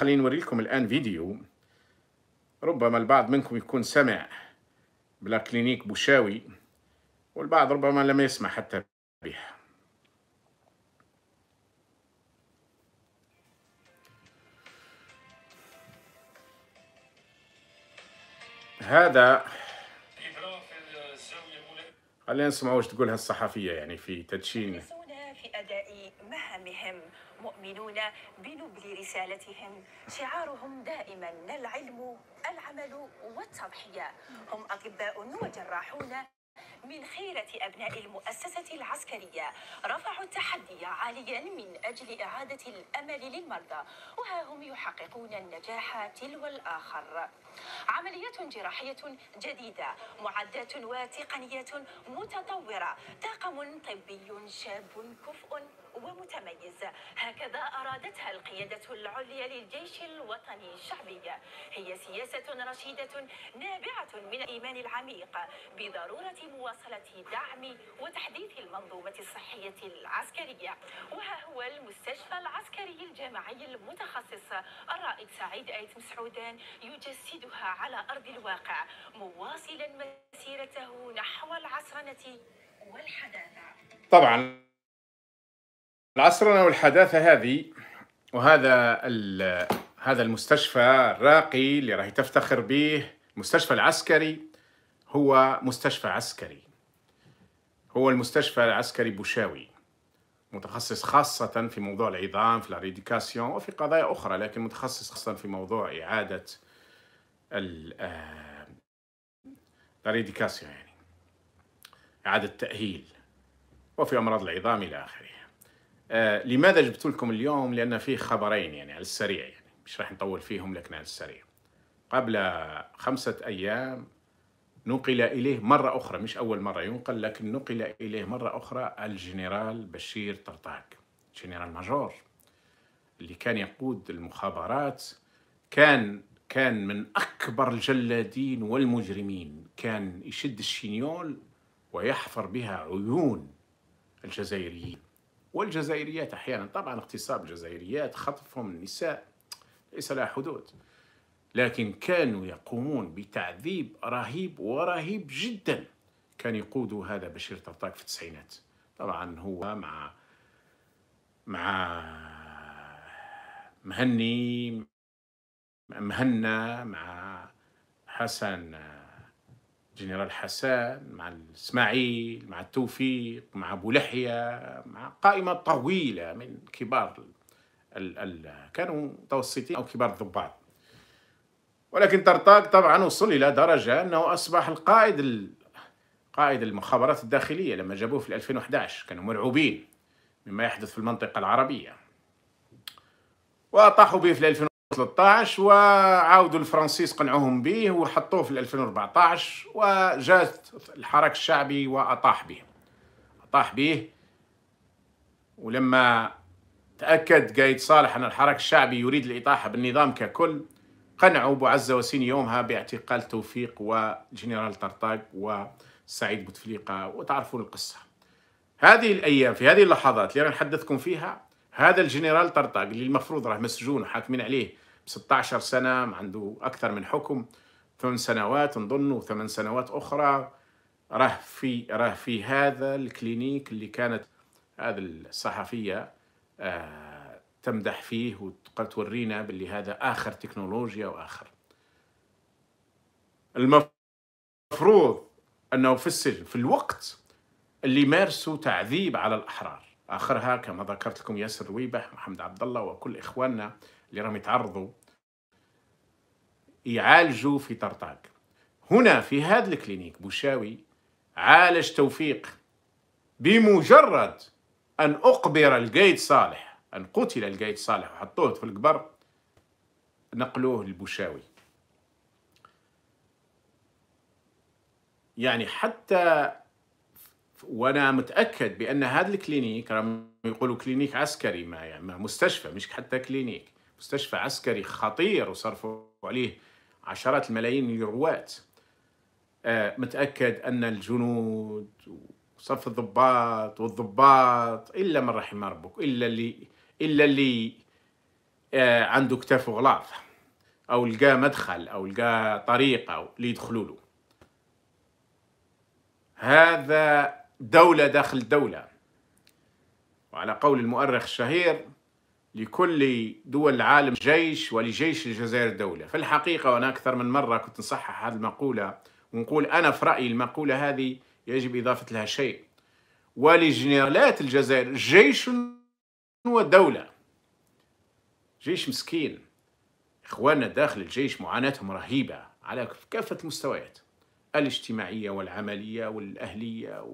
خليني نوريكم الآن فيديو ربما البعض منكم يكون سمع بلا كلينيك بوشاوي والبعض ربما لم يسمع حتى بها هذا خلينا نسمع واش تقولها هالصحفيه يعني في تدشين مؤمنون بنبل رسالتهم شعارهم دائما العلم العمل والتضحية هم أطباء وجراحون من خيرة أبناء المؤسسة العسكرية رفعوا التحدي عاليا من أجل إعادة الأمل للمرضى وها هم يحققون النجاح تلو الآخر عملية جراحية جديدة معدات وتقنيات متطورة طاقم طبي شاب كفء ومتميز هكذا أرادتها القيادة العليا للجيش الوطني الشعبي هي سياسة رشيدة نابعة من الإيمان العميق بضرورة مواصلة دعم وتحديث المنظومة الصحية العسكرية وها هو المستشفى العسكري الجامعي المتخصص الرائد سعيد آيت مسعودان يجسدها على أرض الواقع مواصلا مسيرته نحو العصرنة والحداثة طبعا العصرنة والحداثة هذه وهذا هذا المستشفى الراقي اللي راهي تفتخر به المستشفى العسكري هو مستشفى عسكري هو المستشفى العسكري بوشاوي متخصص خاصة في موضوع العظام في الريديكاسيون وفي قضايا أخرى لكن متخصص خاصة في موضوع إعادة آه، الريديكاسيون يعني إعادة التأهيل وفي أمراض العظام إلى آخره آه، لماذا جبت لكم اليوم لان فيه خبرين يعني على السريع يعني مش راح نطول فيهم لكن على السريع قبل خمسة أيام نقل إليه مرة أخرى مش أول مرة ينقل لكن نقل إليه مرة أخرى الجنرال بشير طرطاك جنرال ماجور اللي كان يقود المخابرات كان كان من أكبر الجلادين والمجرمين كان يشد الشينيول ويحفر بها عيون الجزائريين والجزائريات أحيانا طبعا اغتصاب الجزائريات خطفهم النساء ليس لها حدود لكن كانوا يقومون بتعذيب رهيب ورهيب جدا كان يقود هذا بشير طرطاك في التسعينات طبعا هو مع مع مهني مهنا مع حسن جنرال حسان مع الاسماعيل مع التوفيق مع ابو لحيه مع قائمه طويله من كبار ال ال كانوا متوسطين او كبار الضباط ولكن طرطاق طبعا وصل الى درجه انه اصبح القائد قائد المخابرات الداخليه لما جابوه في 2011 كانوا مرعوبين مما يحدث في المنطقه العربيه واطاحوا به في 2011 2013 وعاودوا الفرنسيس قنعوهم به وحطوه في 2014 وجات الحراك الشعبي وأطاح به أطاح به ولما تأكد قايد صالح أن الحراك الشعبي يريد الإطاحة بالنظام ككل قنعوا أبو عزة وسين يومها باعتقال توفيق وجنرال طرطاق وسعيد بوتفليقة وتعرفون القصة هذه الأيام في هذه اللحظات اللي أنا نحدثكم فيها هذا الجنرال طرطاق اللي المفروض راه مسجون وحاكمين عليه ب 16 سنه عنده اكثر من حكم ثمان سنوات نظن ثمان سنوات اخرى راه في راه في هذا الكلينيك اللي كانت هذه الصحفيه آه تمدح فيه وتورينا باللي هذا اخر تكنولوجيا واخر المفروض انه في السجن في الوقت اللي مارسوا تعذيب على الاحرار اخرها كما ذكرت لكم ياسر رويبه محمد عبد الله وكل اخواننا اللي راهم يتعرضوا يعالجوا في طرطاق هنا في هذا الكلينيك بوشاوي عالج توفيق بمجرد ان اقبر القيد صالح ان قتل القيد صالح وحطوه في القبر نقلوه لبوشاوي يعني حتى وانا متاكد بان هذا الكلينيك راهم يقولوا كلينيك عسكري ما يعني مستشفى مش حتى كلينيك مستشفى عسكري خطير وصرفوا عليه عشرات الملايين اليوروات آه، متاكد ان الجنود وصف الضباط والضباط الا من رحم ربك الا اللي الا اللي آه، عنده كتاف وغلاف او لقى مدخل او لقى طريقه ليدخلوا له هذا دولة داخل دولة وعلى قول المؤرخ الشهير لكل دول العالم جيش ولجيش الجزائر دولة في الحقيقة وأنا أكثر من مرة كنت نصحح هذه المقولة ونقول أنا في رأيي المقولة هذه يجب إضافة لها شيء ولجنرالات الجزائر جيش ودولة جيش مسكين إخواننا داخل الجيش معاناتهم رهيبة على كافة المستويات الاجتماعية والعملية والأهلية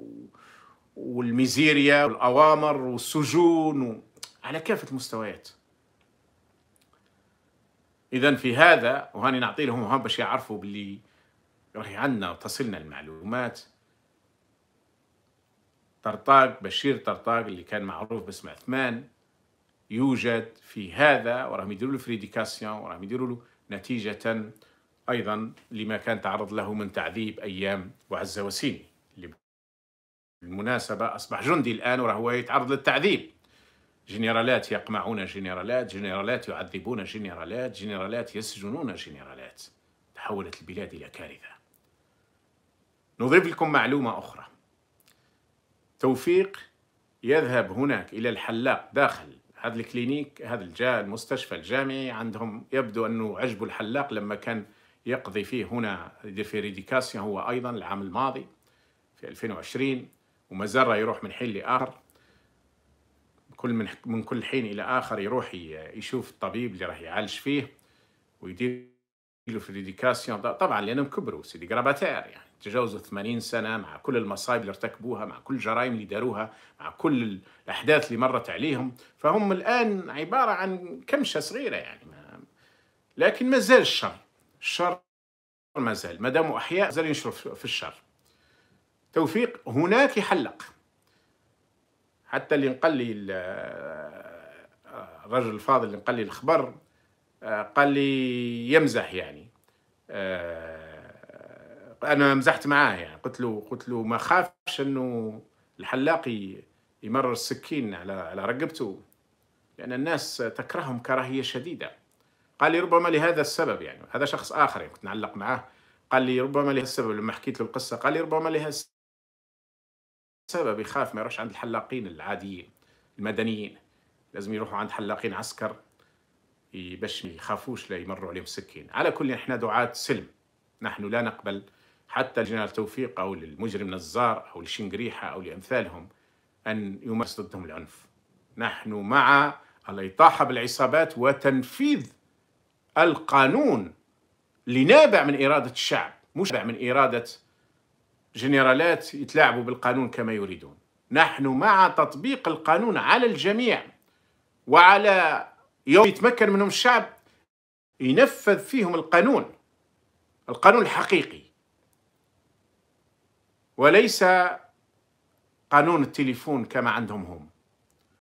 والميزيريا والأوامر والسجون على كافة المستويات إذا في هذا وهاني نعطي لهم هم باش يعرفوا باللي راهي عندنا تصلنا المعلومات طرطاق بشير طرطاق اللي كان معروف باسم عثمان يوجد في هذا وراهم يديروا له فريديكاسيون وراهم يديروا له نتيجه أيضا لما كان تعرض له من تعذيب أيام وعز وسيني اللي بالمناسبة أصبح جندي الآن وهو يتعرض للتعذيب جنرالات يقمعون جنرالات جنرالات يعذبون جنرالات جنرالات يسجنون جنرالات تحولت البلاد إلى كارثة نضرب لكم معلومة أخرى توفيق يذهب هناك إلى الحلاق داخل هذا الكلينيك هذا المستشفى الجامعي عندهم يبدو أنه عجبوا الحلاق لما كان يقضي فيه هنا يدير في ريديكاسيون هو أيضا العام الماضي في 2020 ومزرة يروح من حين لآخر كل من, من كل حين إلى آخر يروح يشوف الطبيب اللي راح يعالج فيه ويدير له في ريديكاسيون طبعا لأنهم كبروا سيدي جراباتير يعني تجاوزوا 80 سنة مع كل المصايب اللي ارتكبوها مع كل الجرائم اللي داروها مع كل الأحداث اللي مرت عليهم فهم الآن عبارة عن كمشة صغيرة يعني ما لكن مازال الشر الشر ما زال ما داموا أحياء زال ينشروا في الشر توفيق هناك يحلق حتى اللي نقل لي آه، الرجل الفاضل اللي نقل لي الخبر آه، قال لي يمزح يعني آه، انا مزحت معاه يعني قلت له قلت له ما خافش انه الحلاق يمرر السكين على على رقبته لان الناس تكرههم كراهيه شديده قال لي ربما لهذا السبب يعني هذا شخص آخر يعني كنت نعلق معاه قال لي ربما لهذا السبب لما حكيت له القصة قال لي ربما لهذا السبب يخاف ما يروحش عند الحلاقين العاديين المدنيين لازم يروحوا عند حلاقين عسكر باش ما يخافوش لا يمروا عليهم السكين على كل احنا دعاة سلم نحن لا نقبل حتى الجنرال توفيق أو للمجرم نزار أو لشنقريحة أو لأمثالهم أن يمارس ضدهم العنف نحن مع الإطاحة بالعصابات وتنفيذ القانون اللي نابع من إرادة الشعب مش نابع من إرادة جنرالات يتلاعبوا بالقانون كما يريدون نحن مع تطبيق القانون على الجميع وعلى يوم يتمكن منهم الشعب ينفذ فيهم القانون القانون الحقيقي وليس قانون التليفون كما عندهم هم